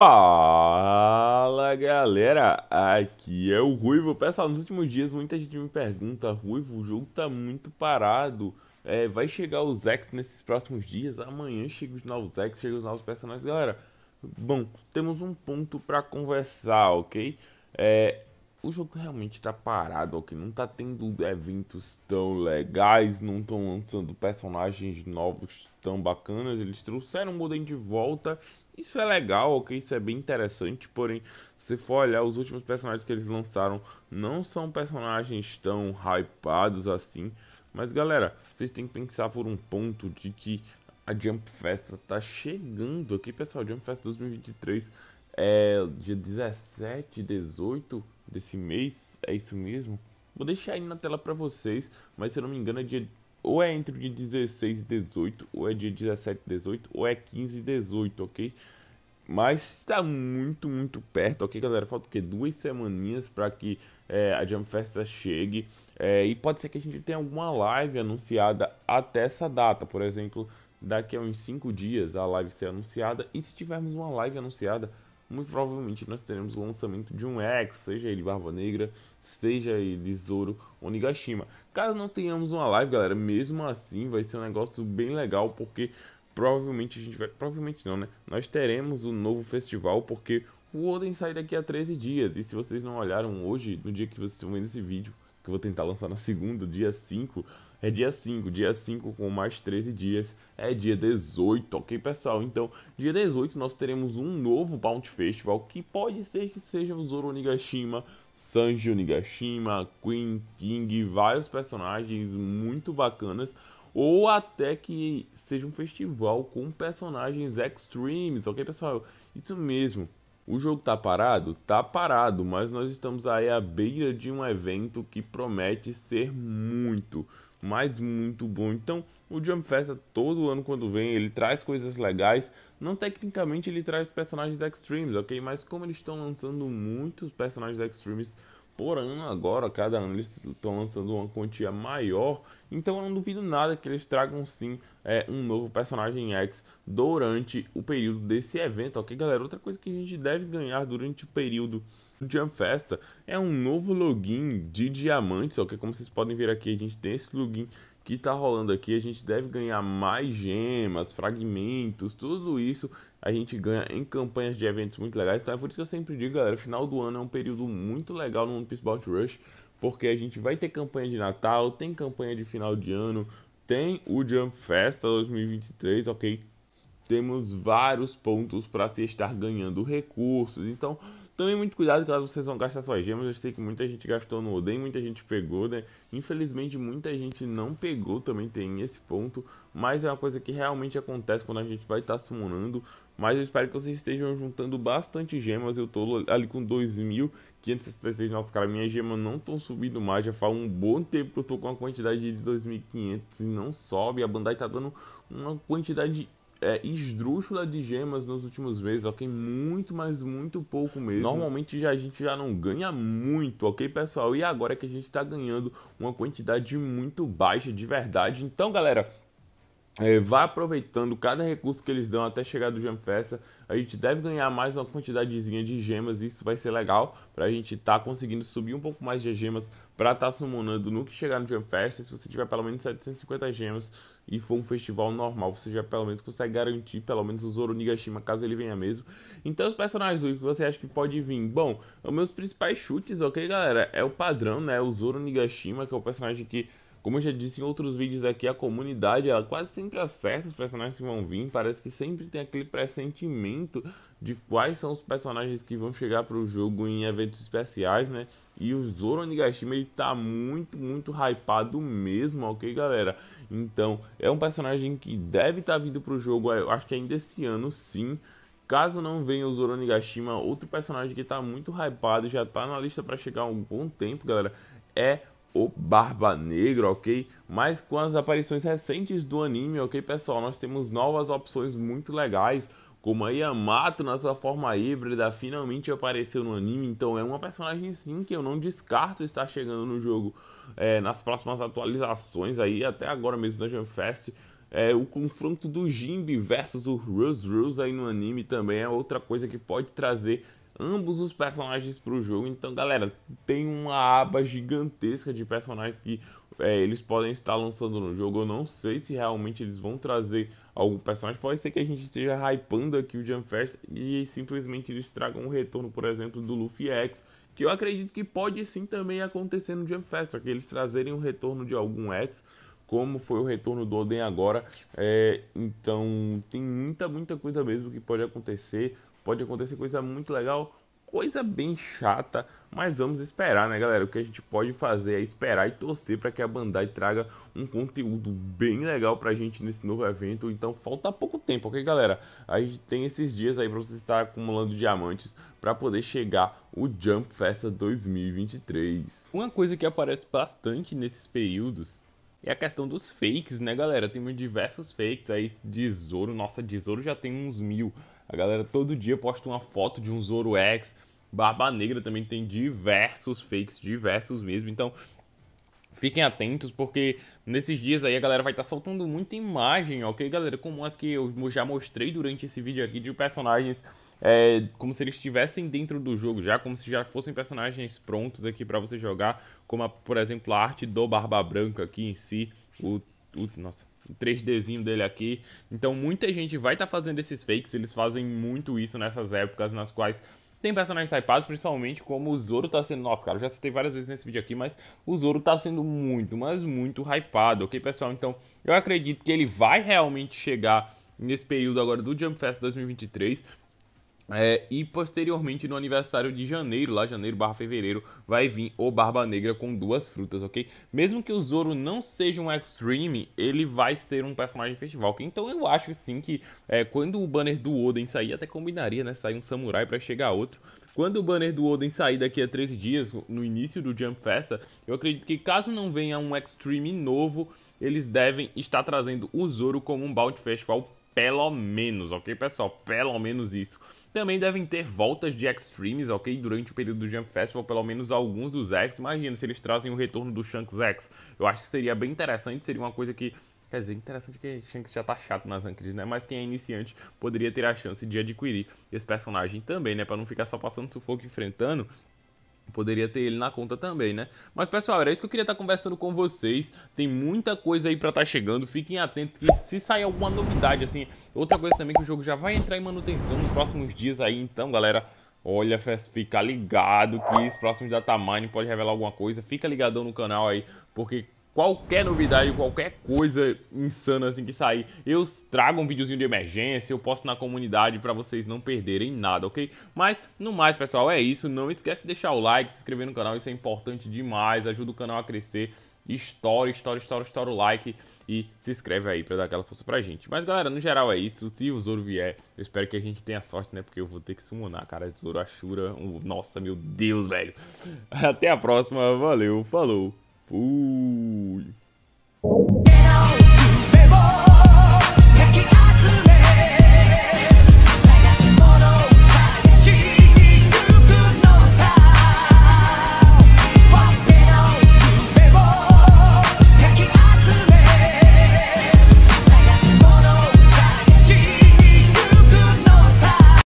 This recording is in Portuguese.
Fala galera, aqui é o Ruivo. Pessoal, nos últimos dias muita gente me pergunta: Ruivo, o jogo tá muito parado. É, vai chegar os X nesses próximos dias? Amanhã chega os novos X, chega os novos personagens. Galera, bom, temos um ponto para conversar, ok? É, o jogo realmente tá parado, ok? Não tá tendo eventos tão legais, não estão lançando personagens novos tão bacanas. Eles trouxeram o modem de volta isso é legal, ok? Isso é bem interessante, porém, se for olhar os últimos personagens que eles lançaram, não são personagens tão hypados assim. Mas galera, vocês têm que pensar por um ponto de que a Jump Festa tá chegando aqui, pessoal. Jump Festa 2023 é dia 17, 18 desse mês, é isso mesmo? Vou deixar aí na tela para vocês, mas se eu não me engano é dia ou é entre o dia 16 e 18, ou é dia 17 e 18, ou é 15 e 18, ok? Mas está muito, muito perto, ok, galera? Falta o quê? Duas semaninhas para que é, a Jump Festa chegue. É, e pode ser que a gente tenha alguma live anunciada até essa data. Por exemplo, daqui a uns 5 dias a live ser anunciada. E se tivermos uma live anunciada, muito provavelmente nós teremos o lançamento de um ex, seja ele Barba Negra, seja ele Zoro ou Nigashima. Caso não tenhamos uma live, galera, mesmo assim vai ser um negócio bem legal, porque provavelmente a gente vai. Provavelmente não, né? Nós teremos um novo festival, porque o Oden sai daqui a 13 dias. E se vocês não olharam hoje, no dia que vocês estão vendo esse vídeo, que eu vou tentar lançar na segunda, dia 5. É dia 5, dia 5 com mais 13 dias, é dia 18, ok pessoal? Então, dia 18 nós teremos um novo Bounty Festival, que pode ser que seja o Zoro Nigashima, Sanji Nigashima, Queen King, vários personagens muito bacanas, ou até que seja um festival com personagens extremes, ok, pessoal? Isso mesmo. O jogo tá parado? Tá parado, mas nós estamos aí à beira de um evento que promete ser muito, mas muito bom. Então, o Jump Festa todo ano quando vem, ele traz coisas legais. Não tecnicamente ele traz personagens extremes, ok? Mas como eles estão lançando muitos personagens extremes por ano agora, cada ano eles estão lançando uma quantia maior, então eu não duvido nada que eles tragam sim é, um novo personagem X durante o período desse evento, ok galera? Outra coisa que a gente deve ganhar durante o período do Jam Festa é um novo login de diamantes, ok? Como vocês podem ver aqui, a gente tem esse login que tá rolando aqui, a gente deve ganhar mais gemas, fragmentos, tudo isso a gente ganha em campanhas de eventos muito legais. Então é por isso que eu sempre digo, galera, final do ano é um período muito legal no One Piece Bout Rush, porque a gente vai ter campanha de Natal, tem campanha de final de ano, tem o Jump Festa 2023, ok? Temos vários pontos para se estar ganhando recursos. Então, tome muito cuidado caso vocês vão gastar suas gemas. Eu sei que muita gente gastou no Oden, muita gente pegou, né? Infelizmente, muita gente não pegou também, tem esse ponto. Mas é uma coisa que realmente acontece quando a gente vai estar tá summonando mas eu espero que vocês estejam juntando bastante gemas. Eu tô ali com 2.566. Nossa, cara, minhas gemas não estão subindo mais. Já faz um bom tempo que eu tô com uma quantidade de 2.500 e não sobe. A Bandai tá dando uma quantidade é, esdrúxula de gemas nos últimos meses, ok? Muito, mas muito pouco mesmo. Normalmente já, a gente já não ganha muito, ok, pessoal? E agora é que a gente tá ganhando uma quantidade muito baixa de verdade. Então, galera, é, vá aproveitando cada recurso que eles dão até chegar do Gem Festa. A gente deve ganhar mais uma quantidadezinha de gemas, isso vai ser legal para a gente estar tá conseguindo subir um pouco mais de gemas para estar tá summonando no que chegar no Jam festa Se você tiver pelo menos 750 gemas e for um festival normal, você já pelo menos consegue garantir pelo menos o Zoro Nigashima caso ele venha mesmo. Então os personagens o que você acha que pode vir? Bom, os meus principais chutes, ok galera? É o padrão, né? O Zoro Nigashima, que é o personagem que como eu já disse em outros vídeos aqui, a comunidade ela quase sempre acerta os personagens que vão vir. Parece que sempre tem aquele pressentimento de quais são os personagens que vão chegar para o jogo em eventos especiais, né? E o Zoro Onigashima ele tá muito, muito hypado mesmo, ok, galera? Então, é um personagem que deve estar tá vindo para o jogo, eu acho que ainda esse ano sim. Caso não venha o Zoro Nigashima, outro personagem que está muito hypado, já está na lista para chegar há um bom tempo, galera, é o Barba Negra, ok? Mas com as aparições recentes do anime, ok, pessoal? Nós temos novas opções muito legais, como a Yamato na sua forma híbrida, finalmente apareceu no anime. Então é uma personagem sim que eu não descarto estar chegando no jogo é, nas próximas atualizações aí, até agora mesmo na Jamfest. É, o confronto do Jimbe versus o Rose Rose aí no anime também é outra coisa que pode trazer ambos os personagens para o jogo. Então, galera, tem uma aba gigantesca de personagens que é, eles podem estar lançando no jogo. Eu não sei se realmente eles vão trazer algum personagem. Pode ser que a gente esteja hypando aqui o Jump e simplesmente eles tragam um retorno, por exemplo, do Luffy X. Que eu acredito que pode sim também acontecer no Jump só que eles trazerem um retorno de algum X como foi o retorno do Oden agora. É, então tem muita, muita coisa mesmo que pode acontecer. Pode acontecer coisa muito legal, coisa bem chata, mas vamos esperar, né, galera? O que a gente pode fazer é esperar e torcer para que a Bandai traga um conteúdo bem legal pra gente nesse novo evento. Então falta pouco tempo, ok, galera? A gente tem esses dias aí para você estar acumulando diamantes para poder chegar o Jump Festa 2023. Uma coisa que aparece bastante nesses períodos e a questão dos fakes, né, galera? Tem diversos fakes aí de Zoro. Nossa, de Zoro já tem uns mil. A galera todo dia posta uma foto de um Zoro X. Barba Negra também tem diversos fakes, diversos mesmo. Então, fiquem atentos, porque nesses dias aí a galera vai estar tá soltando muita imagem, ok, galera? Como as que eu já mostrei durante esse vídeo aqui de personagens é, como se eles estivessem dentro do jogo já, como se já fossem personagens prontos aqui para você jogar, como a, por exemplo a arte do Barba Branca aqui em si, o, o nossa, o 3Dzinho dele aqui. Então muita gente vai estar tá fazendo esses fakes, eles fazem muito isso nessas épocas nas quais tem personagens hypados, principalmente como o Zoro tá sendo. Nossa, cara, eu já citei várias vezes nesse vídeo aqui, mas o Zoro tá sendo muito, mas muito hypado, ok, pessoal? Então, eu acredito que ele vai realmente chegar nesse período agora do Jump Fest 2023 é, e posteriormente no aniversário de janeiro, lá janeiro barra fevereiro, vai vir o Barba Negra com duas frutas, ok? Mesmo que o Zoro não seja um extreme, ele vai ser um personagem festival. Okay? Então eu acho sim que é, quando o banner do Oden sair, até combinaria, né? Sair um samurai para chegar outro. Quando o banner do Oden sair daqui a 13 dias, no início do Jump Festa, eu acredito que caso não venha um extreme novo, eles devem estar trazendo o Zoro como um Bounty Festival, pelo menos, ok, pessoal? Pelo menos isso. Também devem ter voltas de Extremes, ok? Durante o período do Jump Festival, pelo menos alguns dos X. Imagina se eles trazem o retorno do Shanks X. Eu acho que seria bem interessante, seria uma coisa que Quer dizer, interessante que Shanks já tá chato nas rankings, né? Mas quem é iniciante poderia ter a chance de adquirir esse personagem também, né? Pra não ficar só passando sufoco enfrentando poderia ter ele na conta também, né? Mas pessoal, era isso que eu queria estar conversando com vocês. Tem muita coisa aí para estar tá chegando. Fiquem atentos que se sair alguma novidade assim, outra coisa também que o jogo já vai entrar em manutenção nos próximos dias aí, então, galera, Olha, fica ligado que os próximos data mining pode revelar alguma coisa. Fica ligadão no canal aí, porque qualquer novidade, qualquer coisa insana assim que sair, eu trago um videozinho de emergência, eu posto na comunidade para vocês não perderem nada, ok? Mas, no mais, pessoal, é isso. Não esquece de deixar o like, se inscrever no canal, isso é importante demais, ajuda o canal a crescer. Estoura, estoura, estoura, estoura o like e se inscreve aí pra dar aquela força pra gente. Mas galera, no geral é isso. Se o Zoro vier, eu espero que a gente tenha sorte, né? Porque eu vou ter que summonar, cara. Zoro Ashura. Nossa, meu Deus, velho. Até a próxima. Valeu, falou. Fui.